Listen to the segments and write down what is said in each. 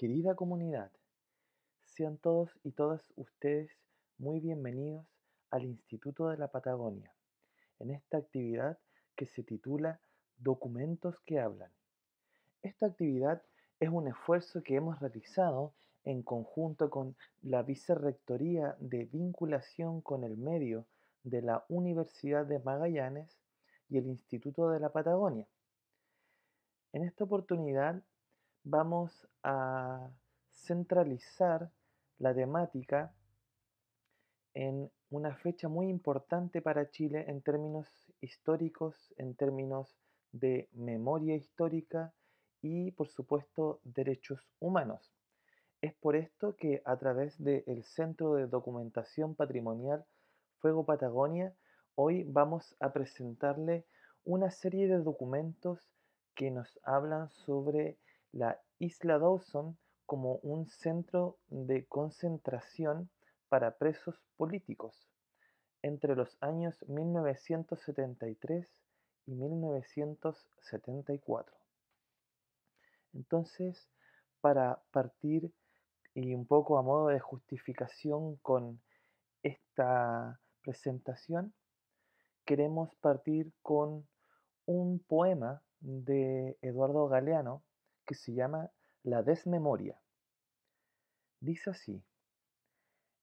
Querida comunidad, sean todos y todas ustedes muy bienvenidos al Instituto de la Patagonia, en esta actividad que se titula Documentos que hablan. Esta actividad es un esfuerzo que hemos realizado en conjunto con la Vicerrectoría de Vinculación con el Medio de la Universidad de Magallanes y el Instituto de la Patagonia. En esta oportunidad vamos a centralizar la temática en una fecha muy importante para Chile en términos históricos, en términos de memoria histórica y por supuesto derechos humanos. Es por esto que a través del Centro de Documentación Patrimonial Fuego Patagonia, hoy vamos a presentarle una serie de documentos que nos hablan sobre la isla Dawson como un centro de concentración para presos políticos entre los años 1973 y 1974. Entonces, para partir y un poco a modo de justificación con esta presentación, queremos partir con un poema de Eduardo Galeano que se llama la desmemoria. Dice así,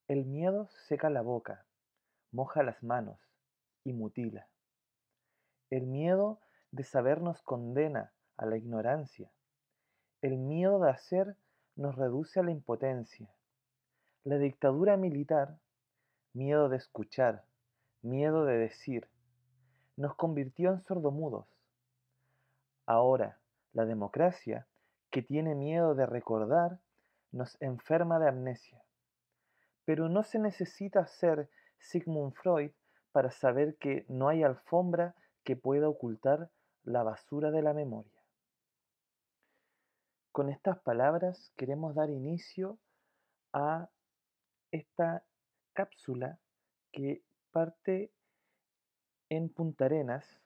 el miedo seca la boca, moja las manos y mutila. El miedo de saber nos condena a la ignorancia. El miedo de hacer nos reduce a la impotencia. La dictadura militar, miedo de escuchar, miedo de decir, nos convirtió en sordomudos. Ahora, la democracia que tiene miedo de recordar, nos enferma de amnesia. Pero no se necesita ser Sigmund Freud para saber que no hay alfombra que pueda ocultar la basura de la memoria. Con estas palabras queremos dar inicio a esta cápsula que parte en Punta Arenas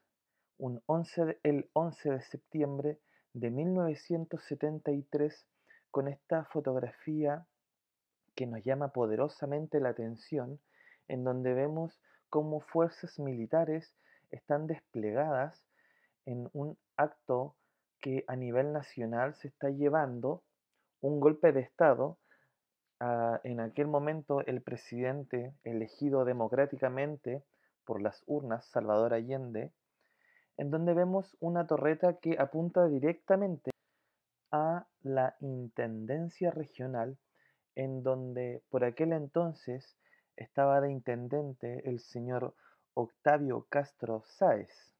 un 11 el 11 de septiembre de 1973 con esta fotografía que nos llama poderosamente la atención, en donde vemos cómo fuerzas militares están desplegadas en un acto que a nivel nacional se está llevando un golpe de Estado. Ah, en aquel momento el presidente elegido democráticamente por las urnas, Salvador Allende, en donde vemos una torreta que apunta directamente a la Intendencia Regional, en donde por aquel entonces estaba de intendente el señor Octavio Castro Sáez.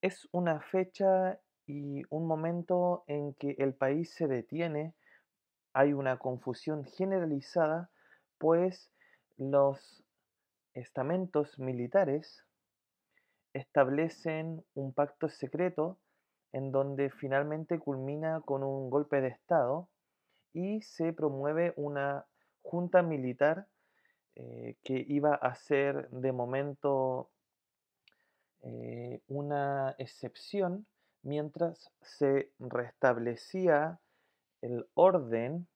Es una fecha y un momento en que el país se detiene, hay una confusión generalizada, pues los estamentos militares establecen un pacto secreto en donde finalmente culmina con un golpe de Estado y se promueve una junta militar eh, que iba a ser de momento eh, una excepción mientras se restablecía el orden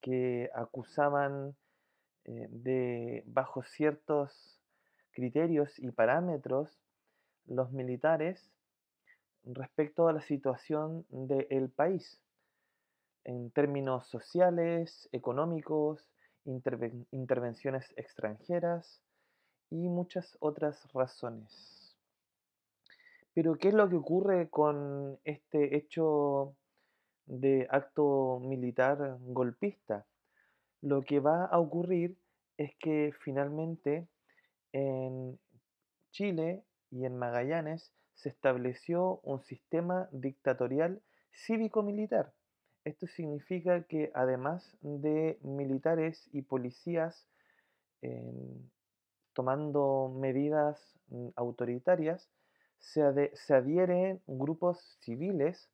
que acusaban eh, de bajo ciertos criterios y parámetros los militares respecto a la situación del país en términos sociales, económicos, intervenciones extranjeras y muchas otras razones. Pero ¿qué es lo que ocurre con este hecho de acto militar golpista? Lo que va a ocurrir es que finalmente en Chile y en Magallanes se estableció un sistema dictatorial cívico-militar. Esto significa que además de militares y policías em, tomando medidas mm, autoritarias, se, adhieren grupos civiles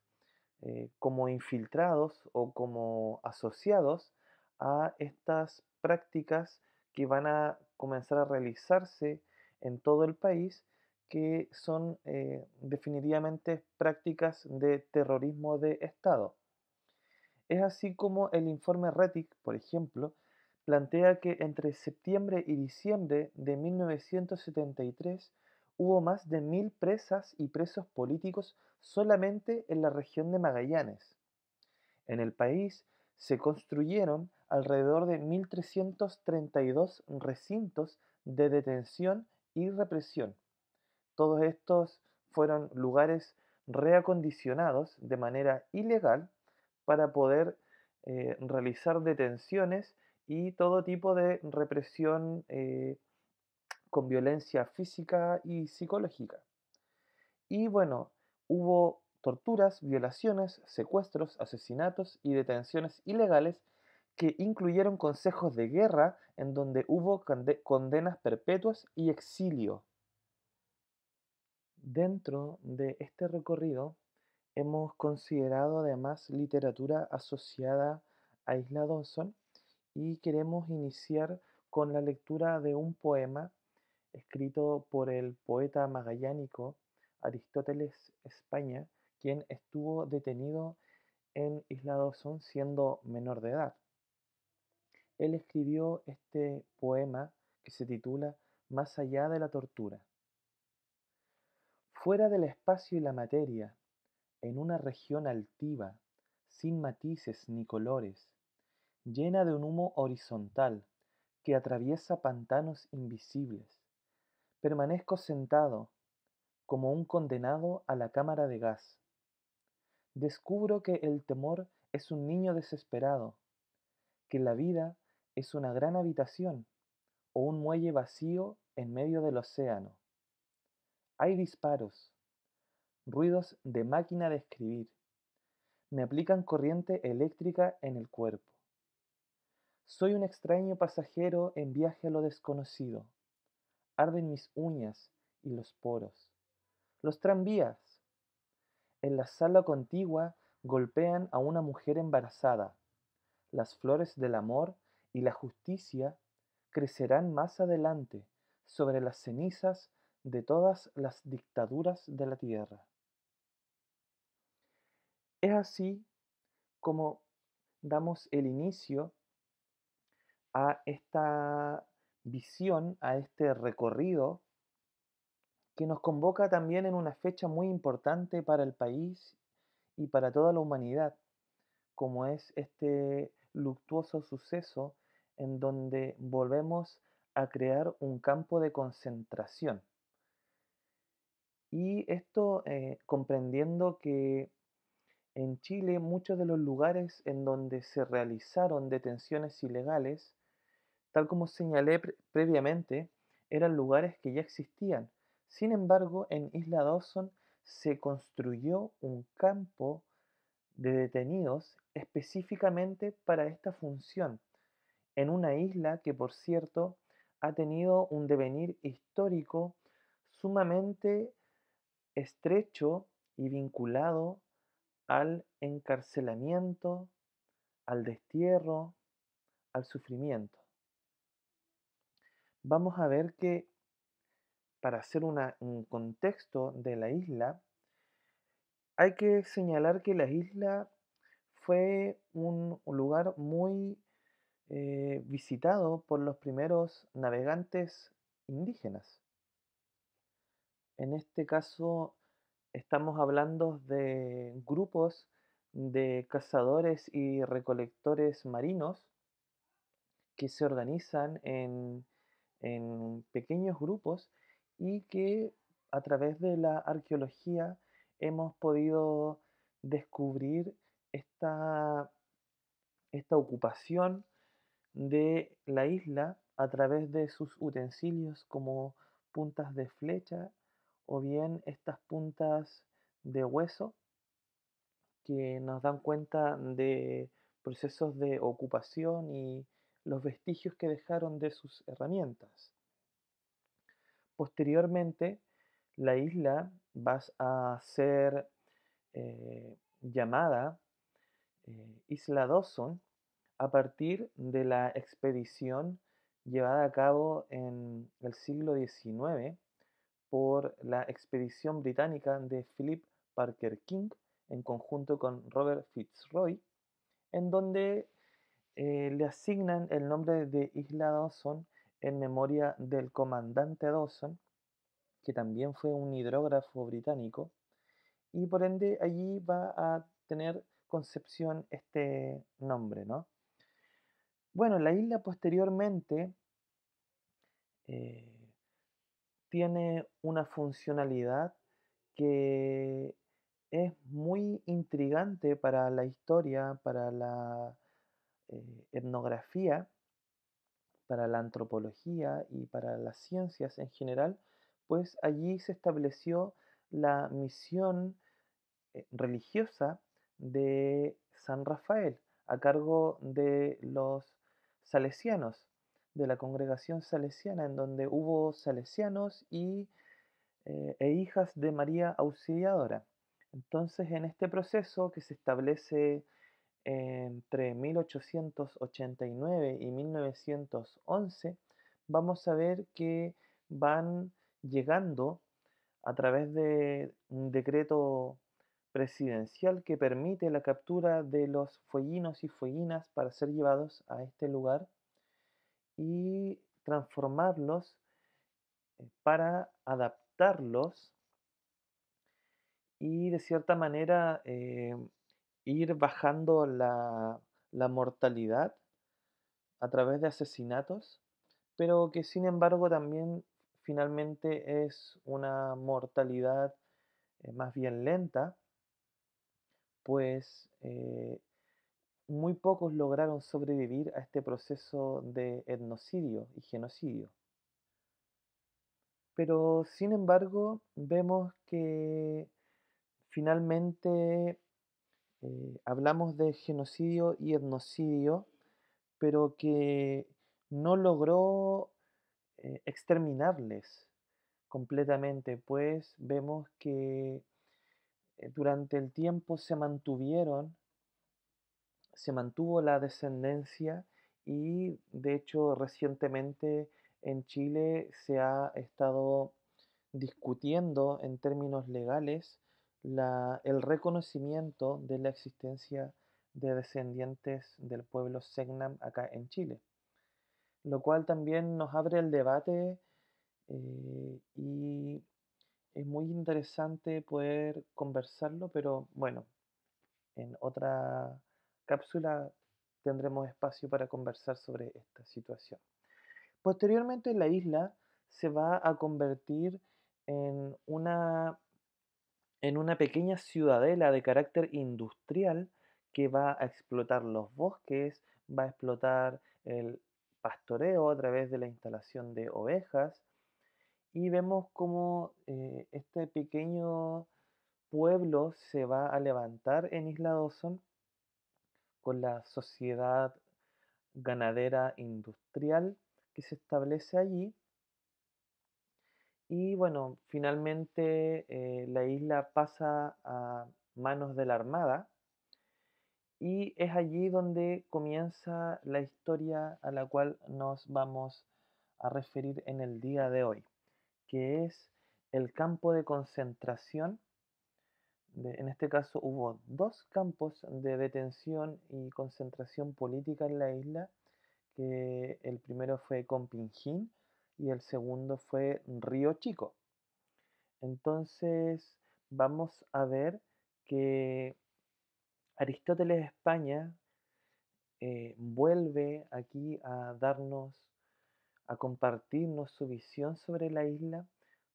eh, como infiltrados o como asociados a estas prácticas que van a comenzar a realizarse en todo el país que son eh, definitivamente prácticas de terrorismo de Estado. Es así como el informe Rettig, por ejemplo, plantea que entre septiembre y diciembre de 1973 hubo más de mil presas y presos políticos solamente en la región de Magallanes. En el país se construyeron alrededor de 1.332 recintos de detención y represión todos estos fueron lugares reacondicionados de manera ilegal para poder eh, realizar detenciones y todo tipo de represión eh, con violencia física y psicológica. Y bueno, hubo torturas, violaciones, secuestros, asesinatos y detenciones ilegales que incluyeron consejos de guerra en donde hubo condenas perpetuas y exilio. Dentro de este recorrido hemos considerado además literatura asociada a Isla Dawson y queremos iniciar con la lectura de un poema escrito por el poeta magallánico Aristóteles España, quien estuvo detenido en Isla Dawson siendo menor de edad. Él escribió este poema que se titula Más allá de la tortura fuera del espacio y la materia, en una región altiva, sin matices ni colores, llena de un humo horizontal que atraviesa pantanos invisibles. Permanezco sentado, como un condenado a la cámara de gas. Descubro que el temor es un niño desesperado, que la vida es una gran habitación o un muelle vacío en medio del océano. Hay disparos, ruidos de máquina de escribir. Me aplican corriente eléctrica en el cuerpo. Soy un extraño pasajero en viaje a lo desconocido. Arden mis uñas y los poros. Los tranvías. En la sala contigua golpean a una mujer embarazada. Las flores del amor y la justicia crecerán más adelante sobre las cenizas de todas las dictaduras de la tierra. Es así como damos el inicio a esta visión, a este recorrido que nos convoca también en una fecha muy importante para el país y para toda la humanidad, como es este luctuoso suceso en donde volvemos a crear un campo de concentración y esto eh, comprendiendo que en Chile muchos de los lugares en donde se realizaron detenciones ilegales, tal como señalé previamente, eran lugares que ya existían. Sin embargo, en Isla Dawson se construyó un campo de detenidos específicamente para esta función, en una isla que, por cierto, ha tenido un devenir histórico sumamente estrecho y vinculado al encarcelamiento, al destierro, al sufrimiento. Vamos a ver que para hacer un contexto de la isla, hay que señalar que la isla fue un, lugar muy eh, visitado por los primeros navegantes indígenas en este caso estamos hablando de grupos de cazadores y recolectores marinos que se organizan en, pequeños grupos y que a través de la arqueología hemos podido descubrir esta, esta ocupación de la isla a través de sus utensilios como puntas de flecha, o bien estas puntas de hueso que nos dan cuenta de procesos de ocupación y los vestigios que dejaron de sus herramientas. Posteriormente, la isla va a ser eh, llamada eh, Isla Dawson a partir de la expedición llevada a cabo en el siglo XIX por la expedición británica de Philip Parker King en conjunto con Robert Fitzroy, en donde eh, le asignan el nombre de Isla Dawson en memoria del comandante Dawson, que también fue un hidrógrafo británico, y por ende allí va a tener concepción este nombre, ¿no? Bueno, la isla posteriormente eh, tiene una funcionalidad que es muy intrigante para la historia, para la eh, etnografía, para la antropología y para las ciencias en general, pues allí se estableció la misión eh, religiosa de San Rafael a cargo de los salesianos de la congregación salesiana, en donde hubo salesianos y, eh, e hijas de María Auxiliadora. Entonces, en este proceso que se establece entre 1889 y 1911, vamos a ver que van llegando a través de un decreto presidencial que permite la captura de los fueguinos y fueguinas para ser llevados a este lugar y transformarlos eh, para adaptarlos y de cierta manera eh, ir bajando la, mortalidad a través de asesinatos, pero que sin embargo también finalmente es una mortalidad eh, más bien lenta, pues muy pocos lograron sobrevivir a este proceso de etnocidio y genocidio. Pero sin embargo, vemos que finalmente eh, hablamos de genocidio y etnocidio, pero que no logró eh, exterminarles completamente, pues vemos que eh, durante el tiempo se mantuvieron se mantuvo la descendencia y de hecho recientemente en Chile se ha estado discutiendo en términos legales el reconocimiento de la existencia de descendientes del pueblo Segnam acá en Chile, lo cual también nos abre el debate eh, y es muy interesante poder conversarlo, pero bueno, en otra cápsula tendremos espacio para conversar sobre esta situación. Posteriormente la isla se va a convertir en una, en una pequeña ciudadela de carácter industrial que va a explotar los bosques, va a explotar el pastoreo a través de la instalación de ovejas y vemos cómo eh, este pequeño pueblo se va a levantar en Isla Dawson con la sociedad ganadera industrial que se establece allí. Y bueno, finalmente eh, la isla pasa a manos de la Armada y es allí donde comienza la historia a la cual nos vamos a referir en el día de hoy, que es el campo de concentración en este caso hubo dos campos de detención y concentración política en la isla, que el primero fue Compingín y el segundo fue Río Chico. Entonces vamos a ver que Aristóteles España eh, vuelve aquí a darnos, a compartirnos su visión sobre la isla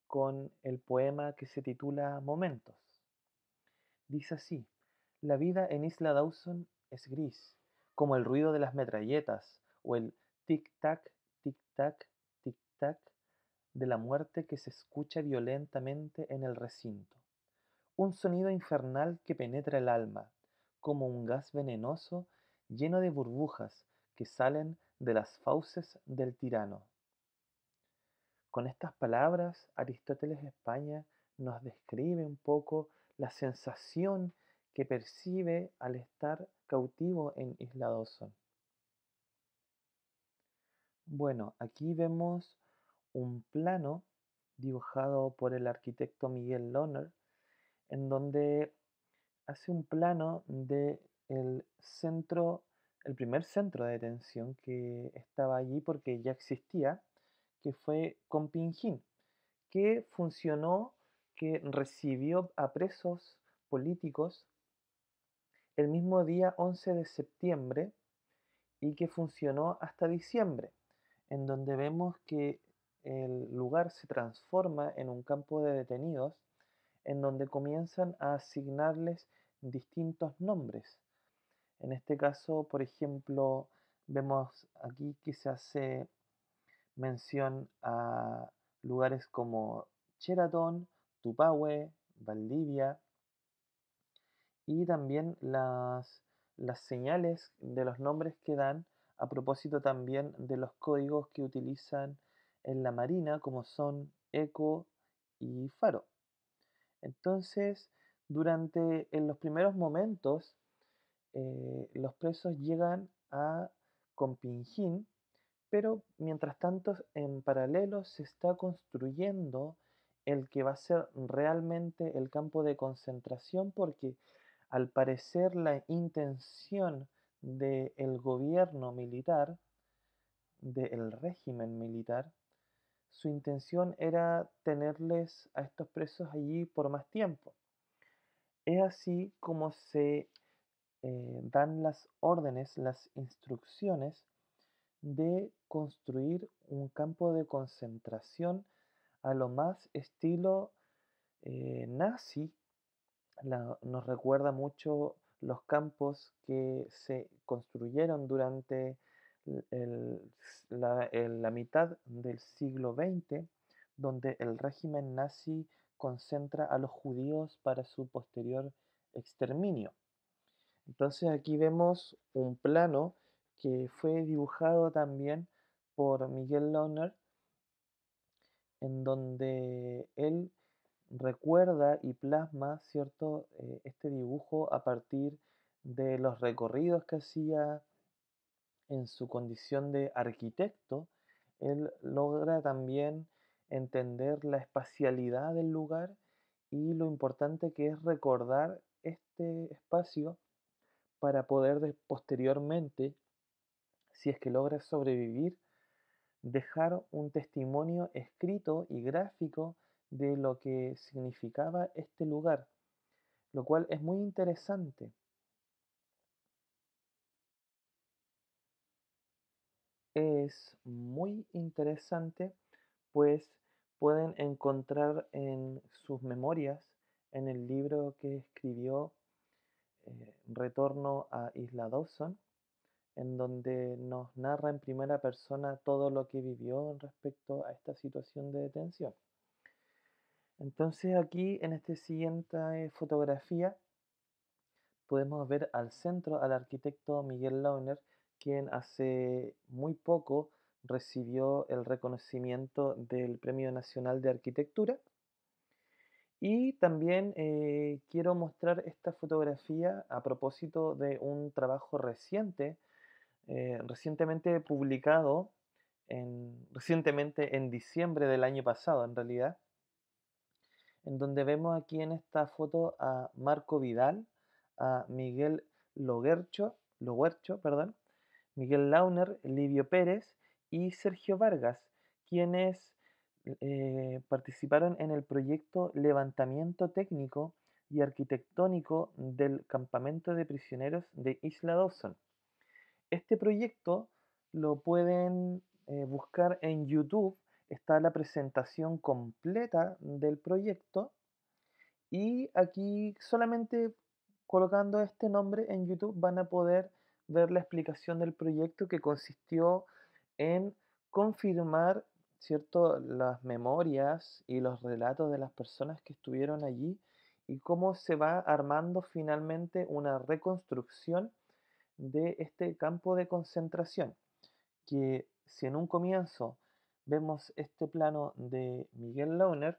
con el poema que se titula Momentos. Dice así, la vida en Isla Dawson es gris, como el ruido de las metralletas o el tic-tac, tic-tac, tic-tac de la muerte que se escucha violentamente en el recinto. Un sonido infernal que penetra el alma, como un gas venenoso lleno de burbujas que salen de las fauces del tirano. Con estas palabras, Aristóteles España nos describe un poco la sensación que percibe al estar cautivo en Isla Dawson. Bueno, aquí vemos un plano dibujado por el arquitecto Miguel Loner, en donde hace un plano del centro, el primer centro de detención que estaba allí porque ya existía, que fue Compingín, que funcionó que recibió a presos políticos el mismo día 11 de septiembre y que funcionó hasta diciembre, en donde vemos que el lugar se transforma en un campo de detenidos, en donde comienzan a asignarles distintos nombres. En este caso, por ejemplo, vemos aquí que se hace mención a lugares como Cheraton. Tupahue, Valdivia, y también las, señales de los nombres que dan a propósito también de los códigos que utilizan en la marina, como son eco y faro. Entonces, durante en los primeros momentos, eh, los presos llegan a Compingín, pero mientras tanto, en paralelo se está construyendo el que va a ser realmente el campo de concentración porque al parecer la intención del gobierno militar, del régimen militar, su intención era tenerles a estos presos allí por más tiempo. Es así como se eh, dan las órdenes, las instrucciones de construir un campo de concentración a lo más estilo eh, nazi. nos recuerda mucho los campos que se construyeron durante la, mitad del siglo XX, donde el régimen nazi concentra a los judíos para su posterior exterminio. Entonces aquí vemos un plano que fue dibujado también por Miguel Loner en donde él recuerda y plasma cierto eh, este dibujo a partir de los recorridos que hacía en su condición de arquitecto él logra también entender la espacialidad del lugar y lo importante que es recordar este espacio para poder posteriormente, si es que logra sobrevivir dejar un testimonio escrito y gráfico de lo que significaba este lugar, lo cual es muy interesante. Es muy interesante, pues pueden encontrar en sus memorias, en el libro que escribió eh, Retorno a Isla Dawson, en donde nos narra en primera persona todo lo que vivió respecto a esta situación de detención. Entonces aquí en esta siguiente eh, fotografía podemos ver al centro al arquitecto Miguel Launer, quien hace muy poco recibió el reconocimiento del Premio Nacional de Arquitectura. Y también eh, quiero mostrar esta fotografía a propósito de un trabajo reciente eh, recientemente publicado, en, recientemente en diciembre del año pasado en realidad, en donde vemos aquí en esta foto a Marco Vidal, a Miguel Loguercho, Loguercho perdón, Miguel Launer, Livio Pérez y Sergio Vargas, quienes eh, participaron en el proyecto Levantamiento Técnico y Arquitectónico del Campamento de Prisioneros de Isla Dawson este proyecto lo pueden eh, buscar en YouTube. Está la presentación completa del proyecto. Y aquí solamente colocando este nombre en YouTube van a poder ver la explicación del proyecto que consistió en confirmar cierto las memorias y los relatos de las personas que estuvieron allí y cómo se va armando finalmente una reconstrucción de este campo de concentración, que si en un comienzo vemos este plano de Miguel Launer,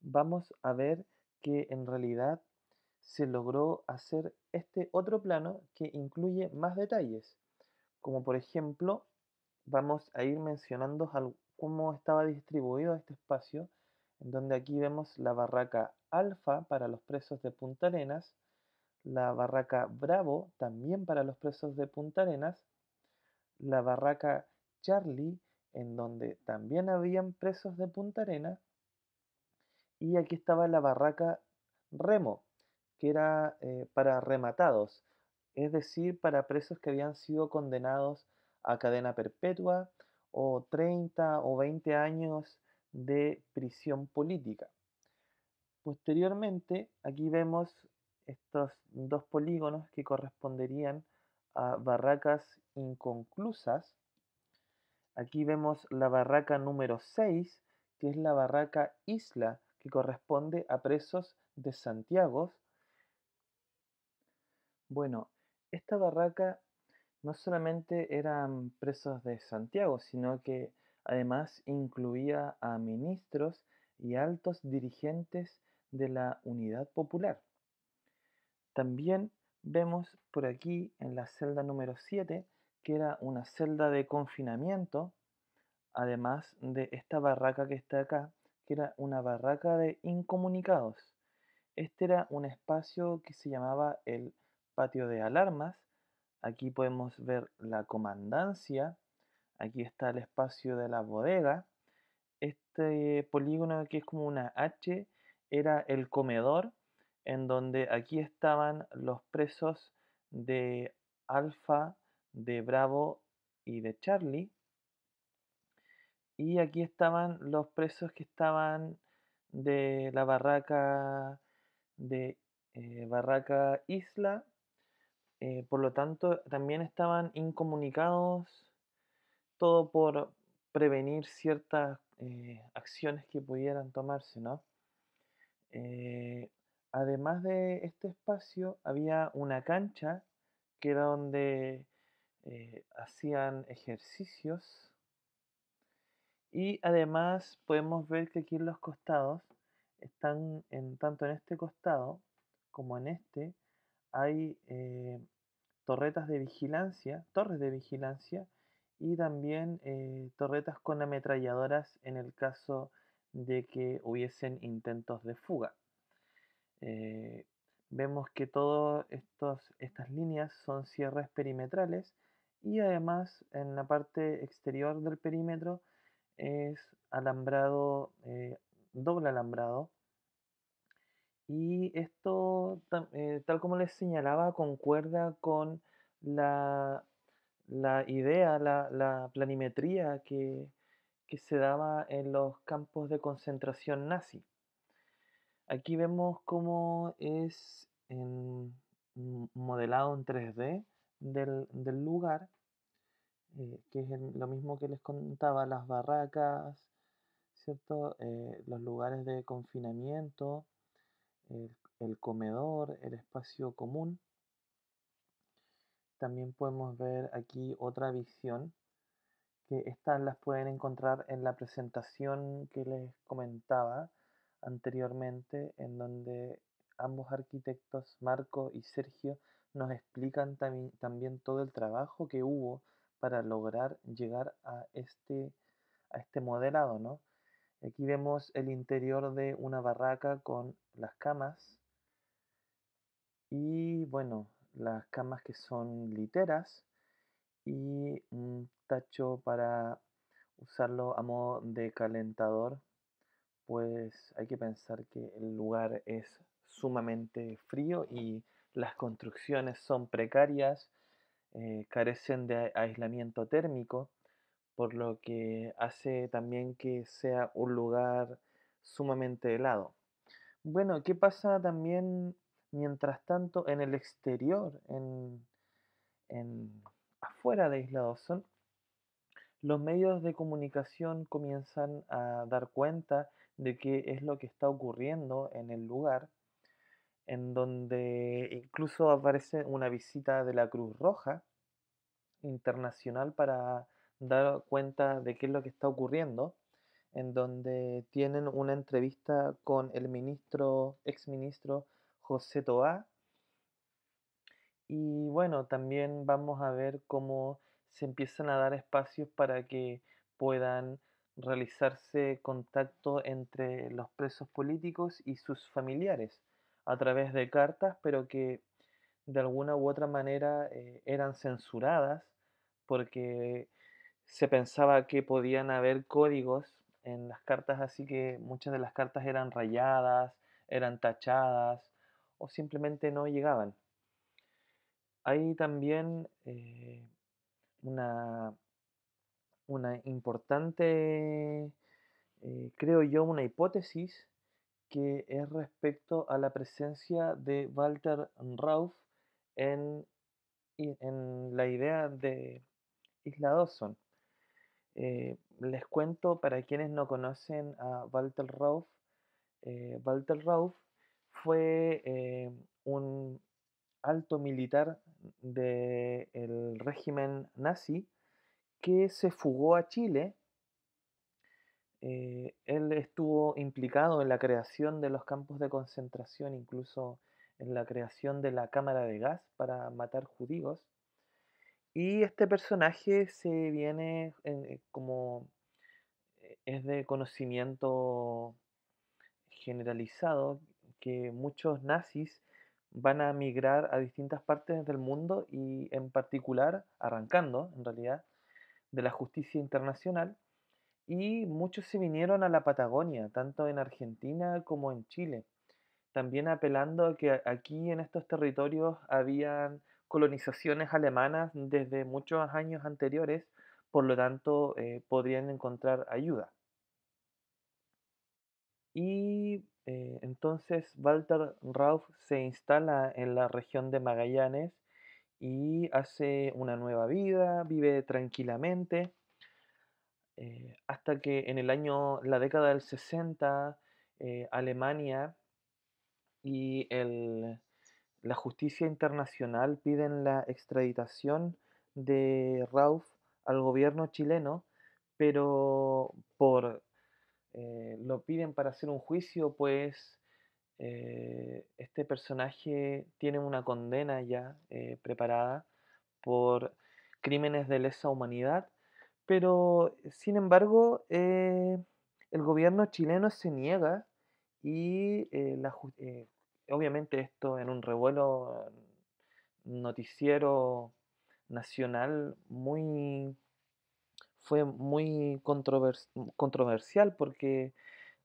vamos a ver que en realidad se logró hacer este otro plano que incluye más detalles, como por ejemplo vamos a ir mencionando cómo estaba distribuido este espacio, en donde aquí vemos la barraca alfa para los presos de Punta Arenas, la barraca Bravo, también para los presos de Punta Arenas, la barraca Charlie, en donde también habían presos de Punta Arenas, y aquí estaba la barraca Remo, que era eh, para rematados, es decir, para presos que habían sido condenados a cadena perpetua o 30 o 20 años de prisión política. Posteriormente, aquí vemos estos dos polígonos que corresponderían a barracas inconclusas. Aquí vemos la barraca número 6, que es la barraca Isla, que corresponde a presos de Santiago. Bueno, esta barraca no solamente eran presos de Santiago, sino que además incluía a ministros y altos dirigentes de la Unidad Popular. También vemos por aquí en la celda número 7 que era una celda de confinamiento, además de esta barraca que está acá, que era una barraca de incomunicados. Este era un espacio que se llamaba el patio de alarmas. Aquí podemos ver la comandancia. Aquí está el espacio de la bodega. Este polígono que es como una H era el comedor en donde aquí estaban los presos de Alfa, de Bravo y de Charlie. Y aquí estaban los presos que estaban de la barraca de eh, Barraca Isla. Eh, por lo tanto, también estaban incomunicados, todo por prevenir ciertas eh, acciones que pudieran tomarse, ¿no? además de este espacio, había una cancha que era donde eh, hacían ejercicios. Y además podemos ver que aquí en los costados, están en, tanto en este costado como en este, hay eh, torretas de vigilancia, torres de vigilancia y también eh, torretas con ametralladoras en el caso de que hubiesen intentos de fuga. Eh, vemos que todas estas líneas son cierres perimetrales y además en la parte exterior del perímetro es alambrado, eh, doble alambrado. Y esto, eh, tal como les señalaba, concuerda con la, idea, la, la planimetría que, que se daba en los campos de concentración nazi. Aquí vemos cómo es mm, modelado en 3D del, lugar, eh, que es lo mismo que les contaba, las barracas, eh, los lugares de confinamiento, el, el, comedor, el espacio común. También podemos ver aquí otra visión, que estas las pueden encontrar en la presentación que les comentaba, anteriormente, en donde ambos arquitectos, Marco y Sergio, nos explican también todo el trabajo que hubo para lograr llegar a este, a este modelado, ¿no? Aquí vemos el interior de una barraca con las camas y bueno, las camas que son literas y un tacho para usarlo a modo de calentador pues hay que pensar que el lugar es sumamente frío y las construcciones son precarias, eh, carecen de aislamiento térmico, por lo que hace también que sea un lugar sumamente helado. Bueno, ¿qué pasa también mientras tanto en el exterior, en, en afuera de Isla Dawson? Los medios de comunicación comienzan a dar cuenta de qué es lo que está ocurriendo en el lugar, en donde incluso aparece una visita de la Cruz Roja internacional para dar cuenta de qué es lo que está ocurriendo, en donde tienen una entrevista con el ministro, exministro José Toá. Y bueno, también vamos a ver cómo se empiezan a dar espacios para que puedan realizarse contacto entre los presos políticos y sus familiares a través de cartas, pero que de alguna u otra manera eh, eran censuradas porque se pensaba que podían haber códigos en las cartas, así que muchas de las cartas eran rayadas, eran tachadas o simplemente no llegaban. Hay también eh, una una importante, eh, creo yo, una hipótesis que es respecto a la presencia de Walter Rauf en, la idea de Isla Dawson. Eh, les cuento para quienes no conocen a Walter Rauf, eh, Walter Rauf fue un alto militar del régimen nazi que se fugó a Chile. Eh, él estuvo implicado en la creación de los campos de concentración, incluso en la creación de la cámara de gas para matar judíos. Y este personaje se viene eh, como eh, es de conocimiento generalizado que muchos nazis van a migrar a distintas partes del mundo y en particular, arrancando en realidad, de la justicia internacional y muchos se vinieron a la Patagonia, tanto en Argentina como en Chile, también apelando a que aquí en estos territorios habían colonizaciones alemanas desde muchos años anteriores, por lo tanto eh, podrían encontrar ayuda. Y eh, entonces Walter Rauf se instala en la región de Magallanes y hace una nueva vida, vive tranquilamente, eh, hasta que en el año, la década del 60, eh, Alemania y la justicia internacional piden la extraditación de Rauf al gobierno chileno, pero por, eh, lo piden para hacer un juicio, pues eh, este personaje tiene una condena ya eh, preparada por crímenes de lesa humanidad, pero eh, sin embargo el gobierno chileno se niega y obviamente esto en un revuelo noticiero nacional muy fue muy controversial porque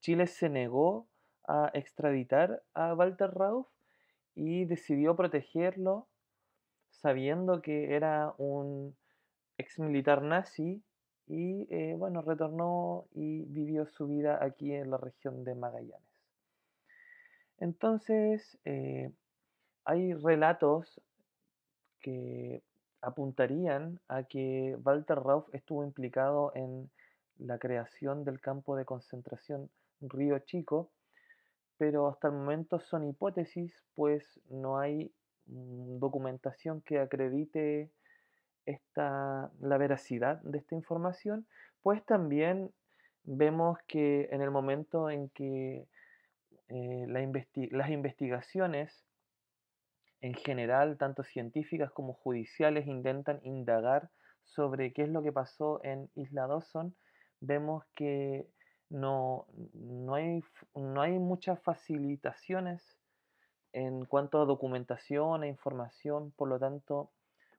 Chile se negó a extraditar a Walter Rauf y decidió protegerlo sabiendo que era un ex militar nazi y eh, bueno, retornó y vivió su vida aquí en la región de Magallanes. Entonces, eh, hay relatos que apuntarían a que Walter Rauf estuvo implicado en la creación del campo de concentración Río Chico pero hasta el momento son hipótesis, pues no hay mm, documentación que acredite esta, la veracidad de esta información, pues también vemos que en el momento en que eh, las investigaciones en general, tanto científicas como judiciales, intentan indagar sobre qué es lo que pasó en Isla Dawson, vemos que no, hay, no hay muchas facilitaciones en cuanto a documentación e información, por lo tanto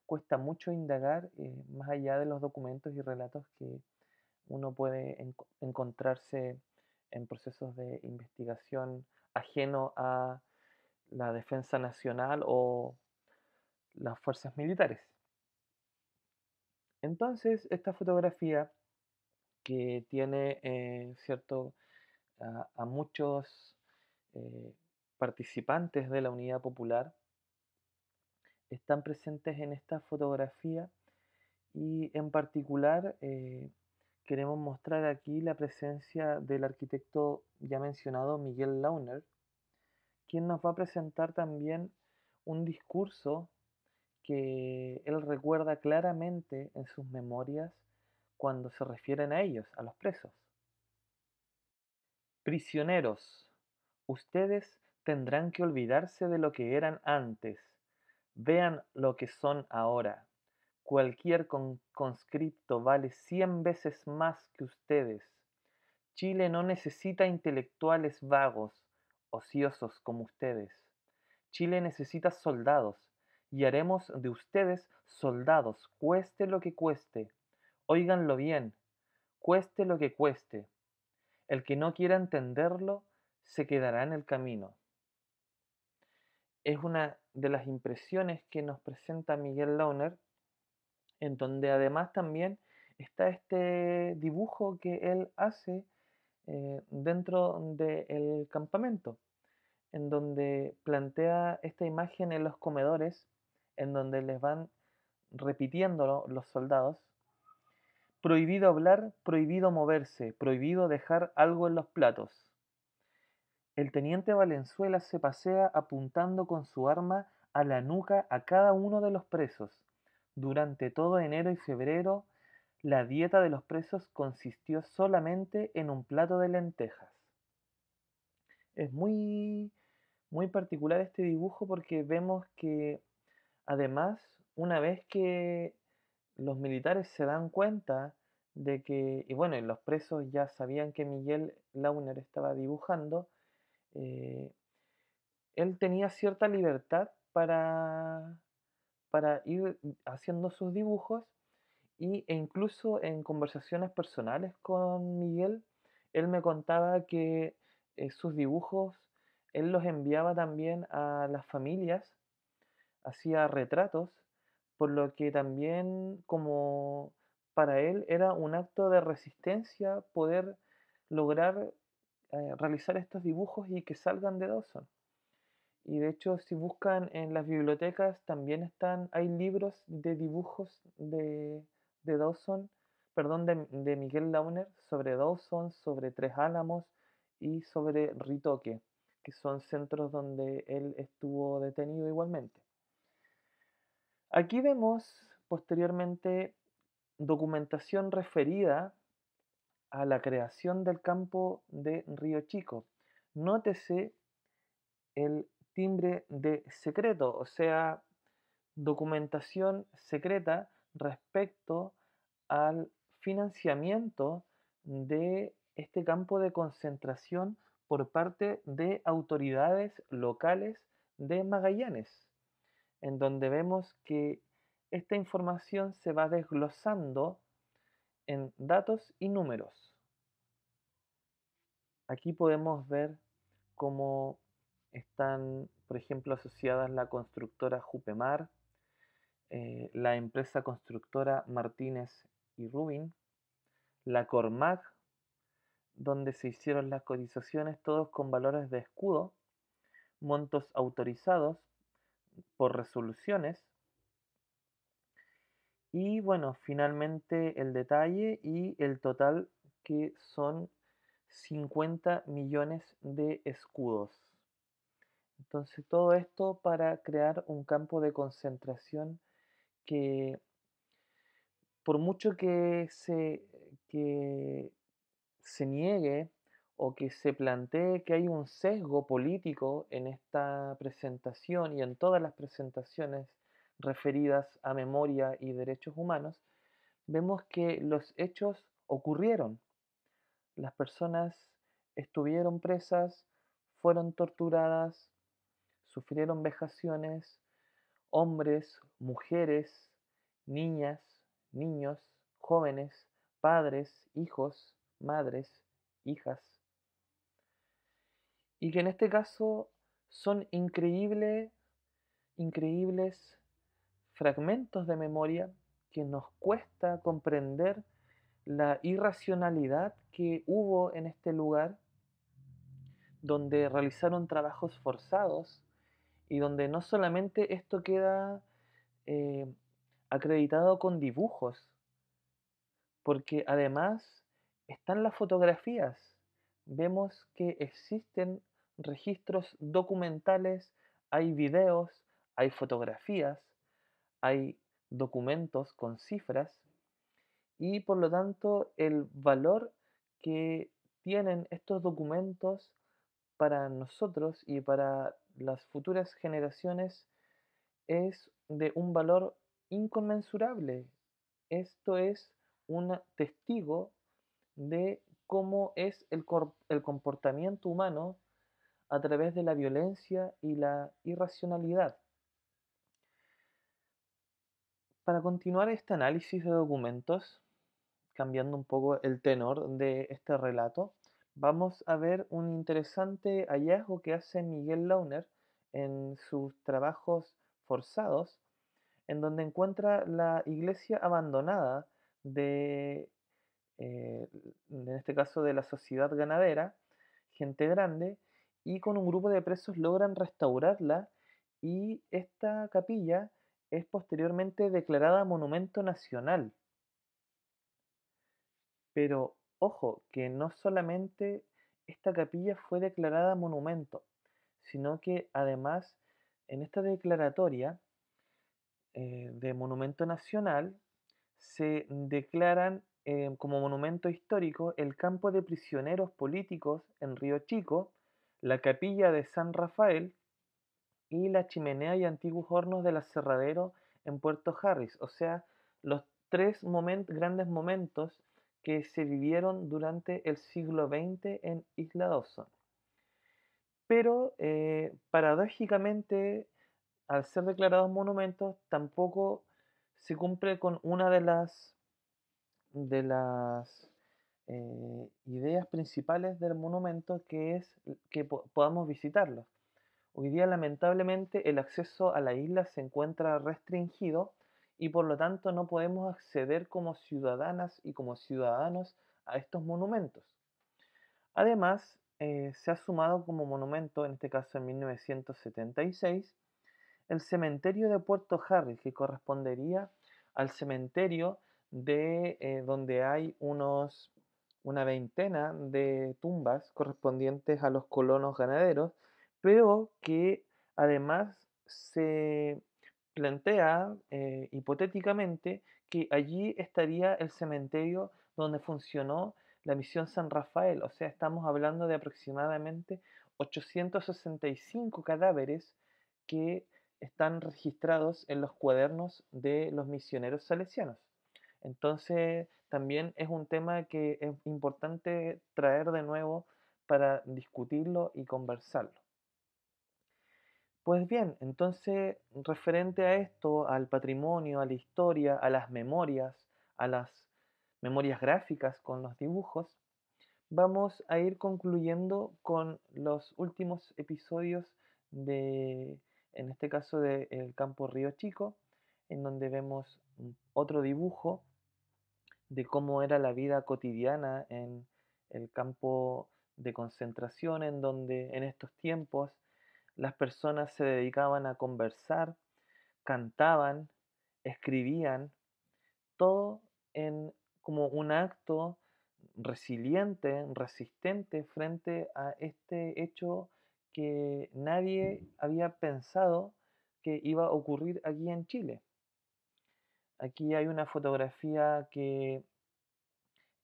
cuesta mucho indagar eh, más allá de los documentos y relatos que uno puede encontrarse en procesos de investigación ajeno a la defensa nacional o las fuerzas militares. Entonces, esta fotografía que tiene eh, cierto a, muchos eh, participantes de la unidad popular están presentes en esta fotografía y en particular eh, queremos mostrar aquí la presencia del arquitecto ya mencionado Miguel Launer, quien nos va a presentar también un discurso que él recuerda claramente en sus memorias cuando se refieren a ellos, a los presos. Prisioneros, ustedes tendrán que olvidarse de lo que eran antes. Vean lo que son ahora. Cualquier conscripto vale cien veces más que ustedes. Chile no necesita intelectuales vagos, ociosos como ustedes. Chile necesita soldados, y haremos de ustedes soldados, cueste lo que cueste. Óiganlo bien, cueste lo que cueste. El que no quiera entenderlo se quedará en el camino. Es una de las impresiones que nos presenta Miguel Launer, en donde además también está este dibujo que él hace eh, dentro del campamento, en donde plantea esta imagen en los comedores, en donde les van repitiéndolo los soldados, Prohibido hablar, prohibido moverse, prohibido dejar algo en los platos. El teniente Valenzuela se pasea apuntando con su arma a la nuca a cada uno de los presos. Durante todo enero y febrero, la dieta de los presos consistió solamente en un plato de lentejas. Es muy, muy particular este dibujo porque vemos que además, una vez que los militares se dan cuenta de que, y bueno, los presos ya sabían que Miguel Launer estaba dibujando, eh, él tenía cierta libertad para, para ir haciendo sus dibujos y, e incluso en conversaciones personales con Miguel, él me contaba que eh, sus dibujos él los enviaba también a las familias, hacía retratos por lo que también como para él era un acto de resistencia poder lograr eh, realizar estos dibujos y que salgan de Dawson. Y de hecho, si buscan en las bibliotecas, también están, hay libros de dibujos de, de Dawson, perdón, de, de Miguel Launer, sobre Dawson, sobre Tres Álamos y sobre Ritoque, que son centros donde él estuvo detenido igualmente. Aquí vemos posteriormente documentación referida a la creación del campo de Río Chico. Nótese el timbre de secreto, o sea, documentación secreta respecto al financiamiento de este campo de concentración por parte de autoridades locales de Magallanes en donde vemos que esta información se va desglosando en datos y números. Aquí podemos ver cómo están, por ejemplo, asociadas la constructora Jupemar, eh, la empresa constructora Martínez y Rubin, la Cormac, donde se hicieron las cotizaciones todos con valores de escudo, montos autorizados por resoluciones. Y bueno, finalmente el detalle y el total que son 50 millones de escudos. Entonces todo esto para crear un campo de concentración que por mucho que se, que se niegue o que se plantee que hay un sesgo político en esta presentación y en todas las presentaciones referidas a memoria y derechos humanos, vemos que los hechos ocurrieron. Las personas estuvieron presas, fueron torturadas, sufrieron vejaciones, hombres, mujeres, niñas, niños, jóvenes, padres, hijos, madres, hijas, y que en este caso son increíbles, increíbles fragmentos de memoria que nos cuesta comprender la irracionalidad que hubo en este lugar donde realizaron trabajos forzados y donde no solamente esto queda eh, acreditado con dibujos, porque además están las fotografías. Vemos que existen registros documentales, hay videos, hay fotografías, hay documentos con cifras y por lo tanto el valor que tienen estos documentos para nosotros y para las futuras generaciones es de un valor inconmensurable. Esto es un testigo de cómo es el, comportamiento humano a través de la violencia y la irracionalidad. Para continuar este análisis de documentos, cambiando un poco el tenor de este relato, vamos a ver un interesante hallazgo que hace Miguel Launer en sus trabajos forzados, en donde encuentra la iglesia abandonada de, eh, en este caso de la sociedad ganadera, gente grande, y con un grupo de presos logran restaurarla y esta capilla es posteriormente declarada monumento nacional. Pero ojo, que no solamente esta capilla fue declarada monumento, sino que además en esta declaratoria eh, de monumento nacional se declaran eh, como monumento histórico el campo de prisioneros políticos en Río Chico, la capilla de San Rafael y la chimenea y antiguos hornos del aserradero en Puerto Harris, o sea, los tres grandes momentos que se vivieron durante el siglo XX en Isla Dawson. Pero eh, paradójicamente, al ser declarados monumentos, tampoco se cumple con una de las de las eh, ideas principales del monumento que es que podamos visitarlo Hoy día lamentablemente el acceso a la isla se encuentra restringido y por lo tanto no podemos acceder como ciudadanas y como ciudadanos a estos monumentos. Además, eh, se ha sumado como monumento, en este caso en 1976, el cementerio de Puerto Harris, que correspondería al cementerio de eh, donde hay unos una veintena de tumbas correspondientes a los colonos ganaderos, pero que además se plantea eh, hipotéticamente que allí estaría el cementerio donde funcionó la misión San Rafael, o sea, estamos hablando de aproximadamente 865 cadáveres que están registrados en los cuadernos de los misioneros salesianos. Entonces, también es un tema que es importante traer de nuevo para discutirlo y conversarlo. Pues bien, entonces, referente a esto, al patrimonio, a la historia, a las memorias, a las memorias gráficas con los dibujos, vamos a ir concluyendo con los últimos episodios de, en este caso, del campo Río Chico, en donde vemos otro dibujo de cómo era la vida cotidiana en el campo de concentración, en donde en estos tiempos las personas se dedicaban a conversar, cantaban, escribían, todo en como un acto resiliente, resistente frente a este hecho que nadie había pensado que iba a ocurrir aquí en Chile. Aquí hay una fotografía que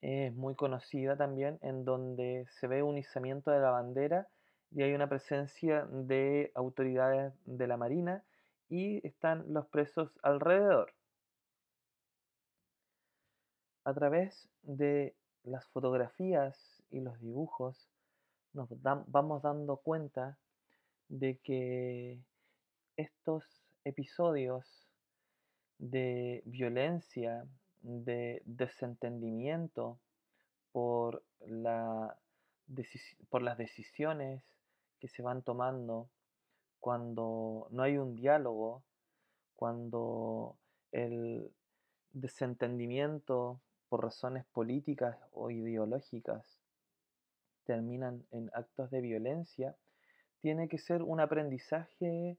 es muy conocida también, en donde se ve un izamiento de la bandera y hay una presencia de autoridades de la Marina y están los presos alrededor. A través de las fotografías y los dibujos nos vamos dando cuenta de que estos episodios de violencia, de desentendimiento por, la, por las decisiones que se van tomando cuando no hay un diálogo, cuando el desentendimiento por razones políticas o ideológicas terminan en actos de violencia, tiene que ser un aprendizaje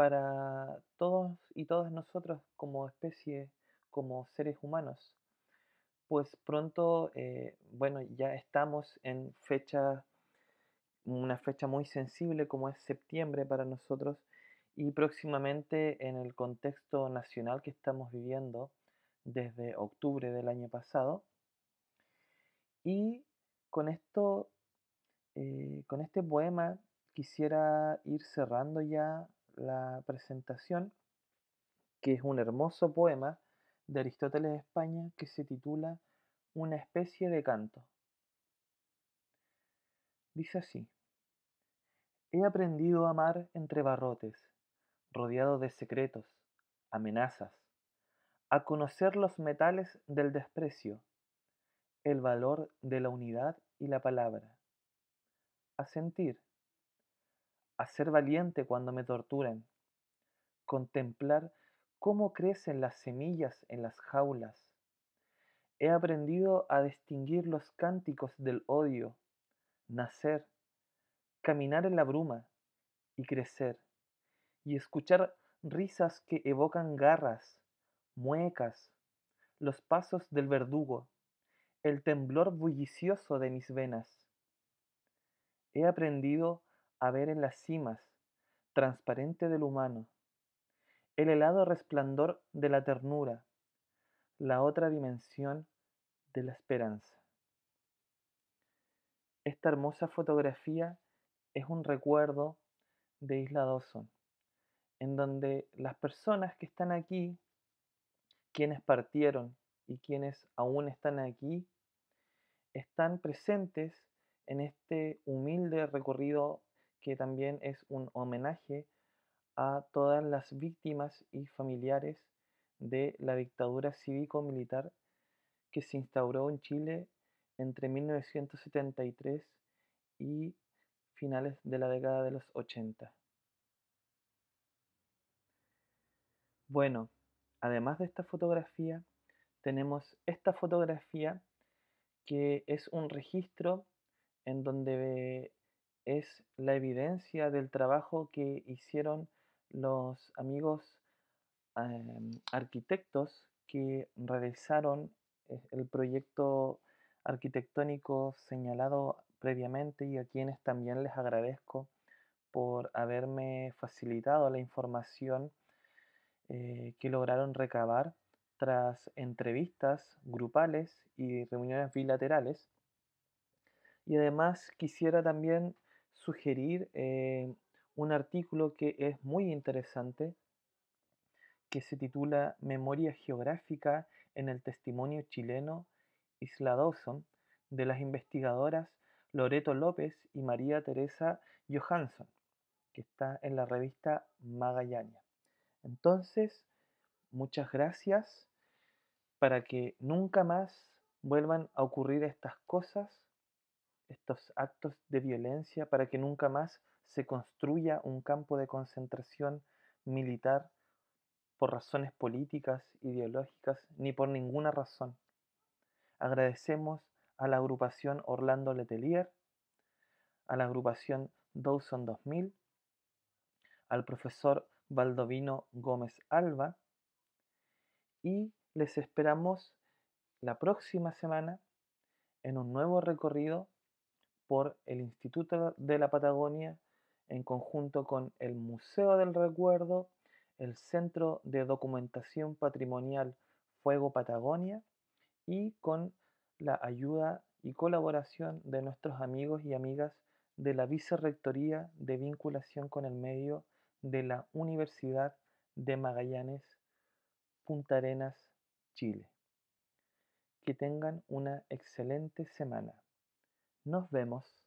para todos y todas nosotros como especie, como seres humanos. Pues pronto, eh, bueno, ya estamos en fecha, una fecha muy sensible como es septiembre para nosotros y próximamente en el contexto nacional que estamos viviendo desde octubre del año pasado. Y con esto, eh, con este poema quisiera ir cerrando ya la presentación, que es un hermoso poema de Aristóteles de España que se titula Una especie de canto. Dice así, He aprendido a amar entre barrotes, rodeado de secretos, amenazas, a conocer los metales del desprecio, el valor de la unidad y la palabra, a sentir a ser valiente cuando me torturen, contemplar cómo crecen las semillas en las jaulas. He aprendido a distinguir los cánticos del odio, nacer, caminar en la bruma y crecer, y escuchar risas que evocan garras, muecas, los pasos del verdugo, el temblor bullicioso de mis venas. He aprendido a ver en las cimas, transparente del humano, el helado resplandor de la ternura, la otra dimensión de la esperanza. Esta hermosa fotografía es un recuerdo de Isla Dawson, en donde las personas que están aquí, quienes partieron y quienes aún están aquí, están presentes en este humilde recorrido que también es un homenaje a todas las víctimas y familiares de la dictadura cívico-militar que se instauró en Chile entre 1973 y finales de la década de los 80. Bueno, además de esta fotografía, tenemos esta fotografía que es un registro en donde es la evidencia del trabajo que hicieron los amigos em, arquitectos que realizaron eh, el proyecto arquitectónico señalado previamente y a quienes también les agradezco por haberme facilitado la información eh, que lograron recabar tras entrevistas grupales y reuniones bilaterales. Y además quisiera también sugerir eh, un artículo que es muy interesante, que se titula Memoria geográfica en el testimonio chileno Isla Dawson, de las investigadoras Loreto López y María Teresa Johansson, que está en la revista Magallania. Entonces, muchas gracias para que nunca más vuelvan a ocurrir estas cosas estos actos de violencia para que nunca más se construya un campo de concentración militar por razones políticas, ideológicas, ni por ninguna razón. Agradecemos a la agrupación Orlando Letelier, a la agrupación Dawson 2000, al profesor Baldovino Gómez Alba y les esperamos la próxima semana en un nuevo recorrido por el Instituto de la Patagonia en conjunto con el Museo del Recuerdo, el Centro de Documentación Patrimonial Fuego Patagonia y con la ayuda y colaboración de nuestros amigos y amigas de la Vicerrectoría de Vinculación con el Medio de la Universidad de Magallanes, Punta Arenas, Chile. Que tengan una excelente semana. Nos vemos.